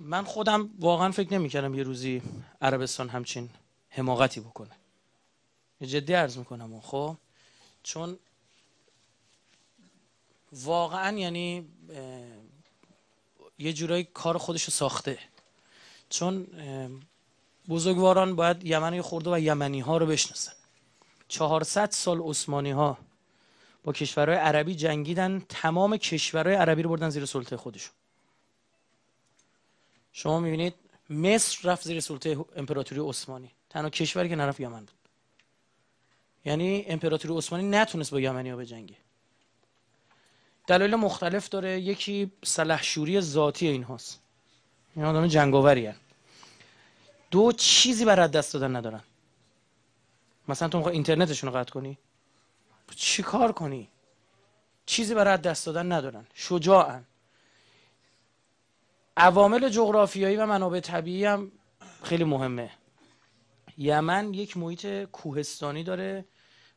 من خودم واقعا فکر نمیکردم یه روزی عربستان همچین حماقتی بکنه جدی عرض میکنم خب چون واقعا یعنی یه جورایی کار خودش رو ساخته چون بزرگواران باید یمنی خورده و یمنی ها رو بشناسن 400 سال عثمانی ها با کشورهای عربی جنگیدن تمام کشورهای عربی رو بردن زیر سلطه خودشون شما میبینید مصر رفت زیر سلطه امپراتوری عثمانی تنها کشوری که نرفت یمن بود یعنی امپراتوری عثمانی نتونست با یمنی ها بجنگه دلایل مختلف داره یکی سلحشوری ذاتی این هاست این آدم جنگاوری هست. دو چیزی برای دست دادن ندارن مثلا تو میخوای اینترنتشون رو قطع کنی چی کار کنی چیزی برای دست دادن ندارن شجاعن عوامل جغرافیایی و منابع طبیعی هم خیلی مهمه یمن یک محیط کوهستانی داره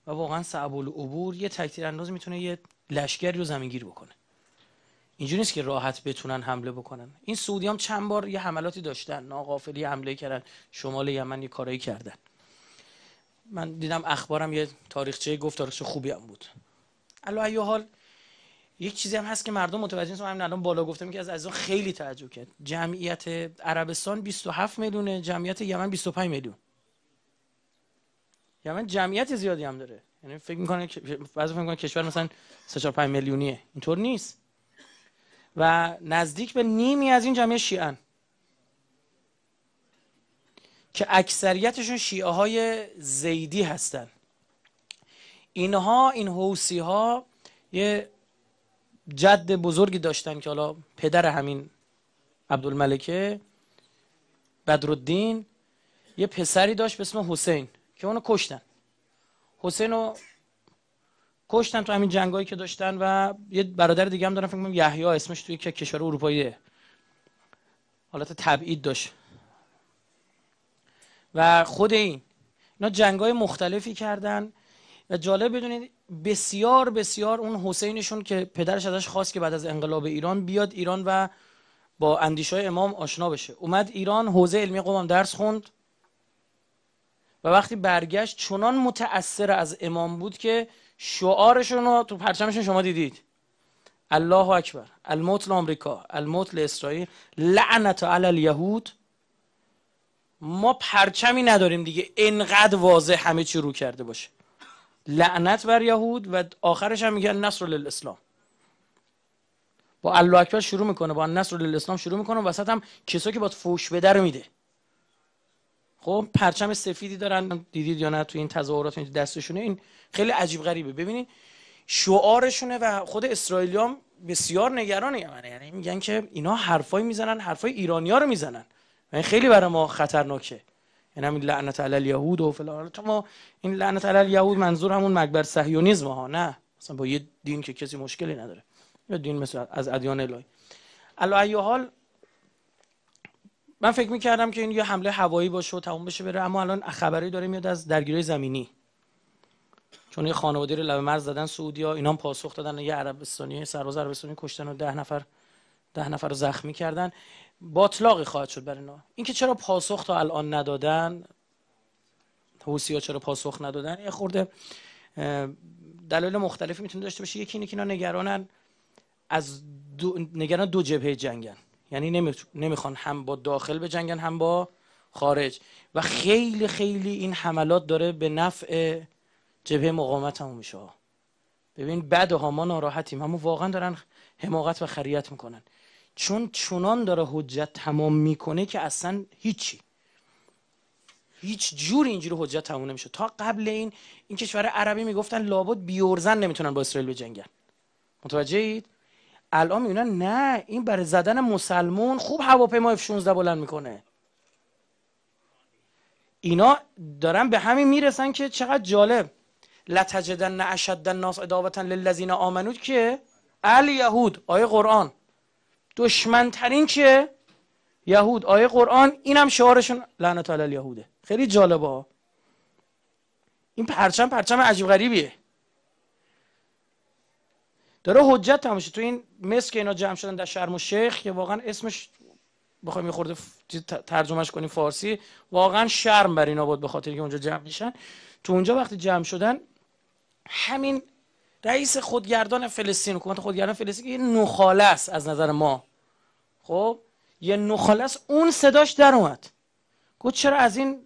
و واقعا صعب العبور یه تکتیر انداز میتونه یه لشگری رو زمینگیر بکنه اینجوری نیست که راحت بتونن حمله بکنن این سعودی هم چند بار یه حملاتی داشتن ناقافلی حمله کردن شمال یمن یه کارایی کردن من دیدم اخبارم یه تاریخچه گفت تاریخچه خوبی هم بود الا حال یک چیزی هم هست که مردم متوجه نیستن همین الان بالا گفتم که از اون خیلی تعجب کرد جمعیت عربستان 27 میلیونه جمعیت یمن 25 میلیون یمن جمعیت زیادی هم داره یعنی فکر میکنه بعضی فکر میکنه کشور مثلا 3 4 5 میلیونیه اینطور نیست و نزدیک به نیمی از این جمعیت شیعن که اکثریتشون شیعه های زیدی هستن اینها این حوسی ها یه جد بزرگی داشتن که حالا پدر همین عبدالملکه بدرالدین یه پسری داشت به اسم حسین که اونو کشتن حسین رو کشتن تو همین جنگایی که داشتن و یه برادر دیگه هم دارن فکر کنم یحیی اسمش توی که کشور اروپاییه حالت تبعید داشت و خود این اینا جنگای مختلفی کردن و جالب بدونید بسیار بسیار اون حسینشون که پدرش ازش خواست که بعد از انقلاب ایران بیاد ایران و با اندیشه امام آشنا بشه اومد ایران حوزه علمی قومم درس خوند و وقتی برگشت چنان متأثر از امام بود که شعارشون رو تو پرچمشون شما دیدید الله اکبر الموت لامریکا الموت لاسرائیل لعنت علی الیهود ما پرچمی نداریم دیگه انقدر واضح همه چی رو کرده باشه لعنت بر یهود و آخرش هم میگه نصر للاسلام با الله اکبر شروع میکنه با نصر للاسلام شروع میکنه و وسط هم کسایی که باید فوش بده رو میده خب پرچم سفیدی دارن دیدید یا نه تو این تظاهرات این دستشونه این خیلی عجیب غریبه ببینید شعارشونه و خود اسرائیلی هم بسیار نگران یمنه یعنی میگن که اینا حرفای میزنن حرفای ها رو میزنن یعنی خیلی برای ما خطرناکه یعنی همین لعنت علی الیهود و فلان ما این لعنت علی الیهود منظور همون مکبر صهیونیسم ها نه مثلا با یه دین که کسی مشکلی نداره یه دین مثلا از ادیان الهی الا حال من فکر میکردم که این یه حمله هوایی باشه و تموم بشه بره اما الان خبری داره میاد از درگیری زمینی چون یه خانواده رو لب مرز زدن سعودیا اینا هم پاسخ دادن یه عربستانی سرباز عربستانی کشتن و ده نفر ده نفر رو زخمی کردن باطلاقی خواهد شد بر اینا اینکه چرا پاسخ تا الان ندادن حوسی ها چرا پاسخ ندادن یه خورده دلایل مختلفی میتونه داشته باشه یکی اینه که اینا نگرانن از دو نگران دو جبهه جنگن یعنی نمیخوان هم با داخل به جنگن هم با خارج و خیلی خیلی این حملات داره به نفع جبهه مقاومت هم میشه ببین بعد ها ما ناراحتیم همون واقعا دارن حماقت و خریت میکنن چون چونان داره حجت تمام میکنه که اصلا هیچی هیچ جور اینجوری حجت تمام نمیشه تا قبل این این کشور عربی میگفتن لابد بیورزن نمیتونن با اسرائیل بجنگن متوجه اید الان میونن نه این برای زدن مسلمون خوب هواپیما اف 16 بلند میکنه اینا دارن به همین میرسن که چقدر جالب لتجدن اشد الناس عداوتا للذین آمنو که یهود آیه قرآن دشمنترین چیه یهود آیه قرآن اینم شعارشون لعنت علی یهوده خیلی جالبه این پرچم پرچم عجیب غریبیه داره حجت تموم تو این مصر که اینا جمع شدن در شرم و شیخ که واقعا اسمش بخوایم یه خورده ترجمهش کنیم فارسی واقعا شرم بر اینا بود به خاطر که اونجا جمع میشن تو اونجا وقتی جمع شدن همین رئیس خودگردان فلسطین حکومت خودگردان فلسطین یه نخاله است از نظر ما خب یه نخاله است اون صداش در اومد گفت چرا از این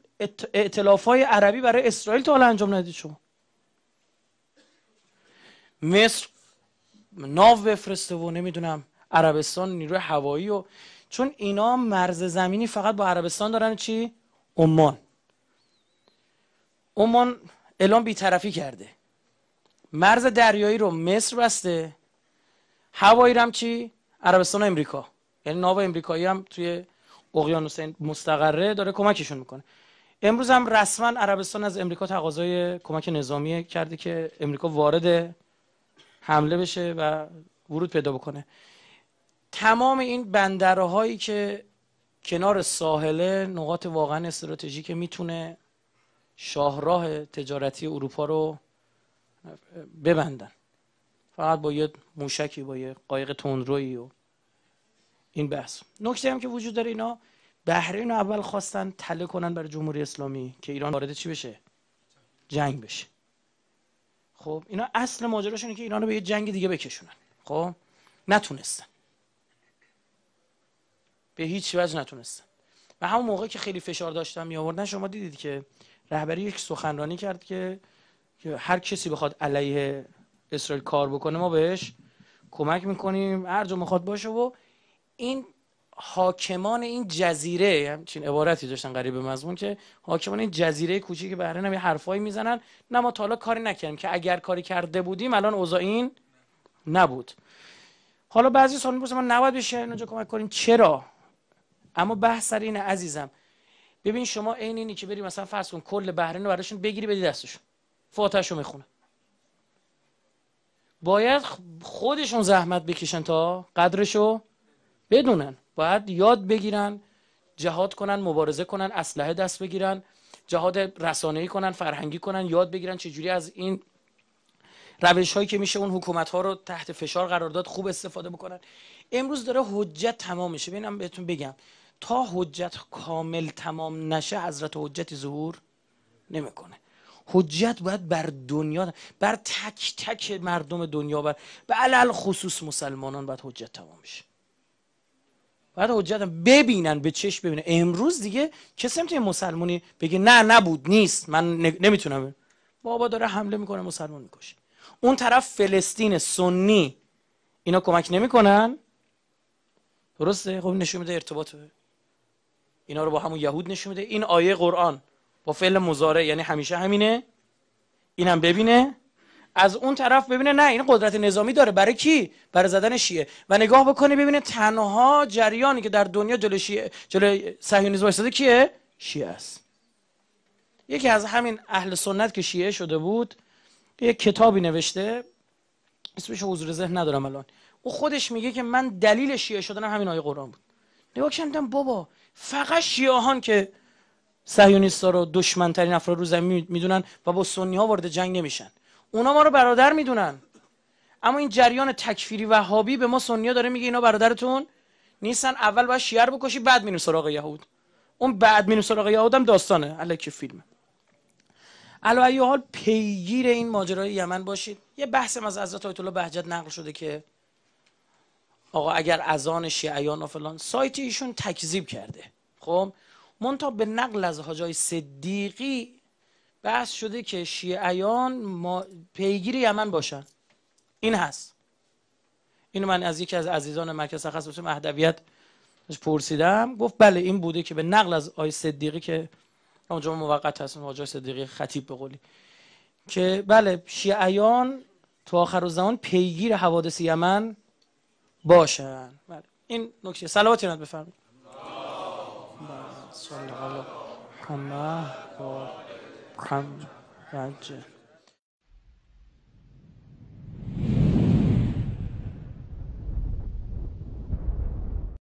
اعتلاف های عربی برای اسرائیل تا حالا انجام ندید شما مصر ناو بفرسته و نمیدونم عربستان نیروی هوایی و چون اینا مرز زمینی فقط با عربستان دارن چی؟ عمان عمان اعلام بیطرفی کرده مرز دریایی رو مصر بسته هوایی هم چی عربستان و امریکا یعنی ناو امریکایی هم توی اقیانوس مستقره داره کمکشون میکنه امروز هم رسما عربستان از امریکا تقاضای کمک نظامی کرده که امریکا وارد حمله بشه و ورود پیدا بکنه تمام این بندرهایی که کنار ساحل، نقاط واقعا استراتژیک میتونه شاهراه تجارتی اروپا رو ببندن فقط با یه موشکی با یه قایق تندرویی و این بحث نکته هم که وجود داره اینا بحرین اول خواستن تله کنن برای جمهوری اسلامی که ایران وارد چی بشه جنگ بشه خب اینا اصل ماجراشونه که ایران رو به یه جنگ دیگه بکشونن خب نتونستن به هیچ وجه نتونستن و همون موقع که خیلی فشار داشتن می آوردن شما دیدید که رهبری یک سخنرانی کرد که که هر کسی بخواد علیه اسرائیل کار بکنه ما بهش کمک میکنیم هر جا میخواد باشه و این حاکمان این جزیره همچین عبارتی داشتن قریب مضمون که حاکمان این جزیره که بحرین هم یه حرفایی میزنن نه ما تا کاری نکردیم که اگر کاری کرده بودیم الان اوضاع این نبود حالا بعضی سوال میپرسن ما نباید بشه اینجا کمک کنیم چرا اما بحث سر اینه عزیزم ببین شما عین اینی که بریم مثلا فرض کن کل بحرین رو براشون بگیری بدی دستشون فاتحش رو باید خودشون زحمت بکشن تا قدرشو بدونن باید یاد بگیرن جهاد کنن مبارزه کنن اسلحه دست بگیرن جهاد رسانه‌ای کنن فرهنگی کنن یاد بگیرن چجوری از این روش هایی که میشه اون حکومت ها رو تحت فشار قرار داد خوب استفاده بکنن امروز داره حجت تمام میشه ببینم بهتون بگم تا حجت کامل تمام نشه حضرت حجت ظهور نمیکنه حجت باید بر دنیا بر تک تک مردم دنیا بر به علل خصوص مسلمانان باید حجت تمام میشه باید حجت ببینن به چشم ببینن امروز دیگه کسی نمیتونه مسلمانی بگه نه نبود نیست من نمیتونم بابا داره حمله میکنه مسلمان میکشه اون طرف فلسطین سنی اینا کمک نمیکنن درسته خب نشون میده ارتباط اینا رو با همون یهود نشون میده این آیه قرآن با فعل مزاره یعنی همیشه همینه اینم ببینه از اون طرف ببینه نه این قدرت نظامی داره برای کی برای زدن شیعه و نگاه بکنه ببینه تنها جریانی که در دنیا جلو شیعه جلو صهیونیسم ایستاده کیه شیعه است یکی از همین اهل سنت که شیعه شده بود یه کتابی نوشته اسمش حضور ذهن ندارم الان او خودش میگه که من دلیل شیعه شدنم همین آیه قرآن بود نگاه کردم بابا فقط شیعهان که ها رو دشمن ترین افراد رو زمین میدونن و با سنی ها وارد جنگ نمیشن اونا ما رو برادر میدونن اما این جریان تکفیری وهابی به ما سنی ها داره میگه اینا برادرتون نیستن اول باید شیعه رو بکشی بعد میریم سراغ یهود اون بعد میریم سراغ یهود هم داستانه الکی فیلمه ایو حال پیگیر این ماجرای یمن باشید یه بحث از حضرت آیت بهجت نقل شده که آقا اگر اذان شیعیان و فلان سایت ایشون تکذیب کرده خب منتها به نقل از حاجای صدیقی بحث شده که شیعیان ما پیگیری یمن باشن این هست اینو من از یکی از عزیزان مرکز تخصص مهدویت پرسیدم گفت بله این بوده که به نقل از آی صدیقی که اونجا موقت هست صدیقی خطیب به که بله شیعیان تو آخر زمان پیگیر حوادث یمن باشن بله. این نکته سلامتی رو sallallahu aleyhi ve sellem.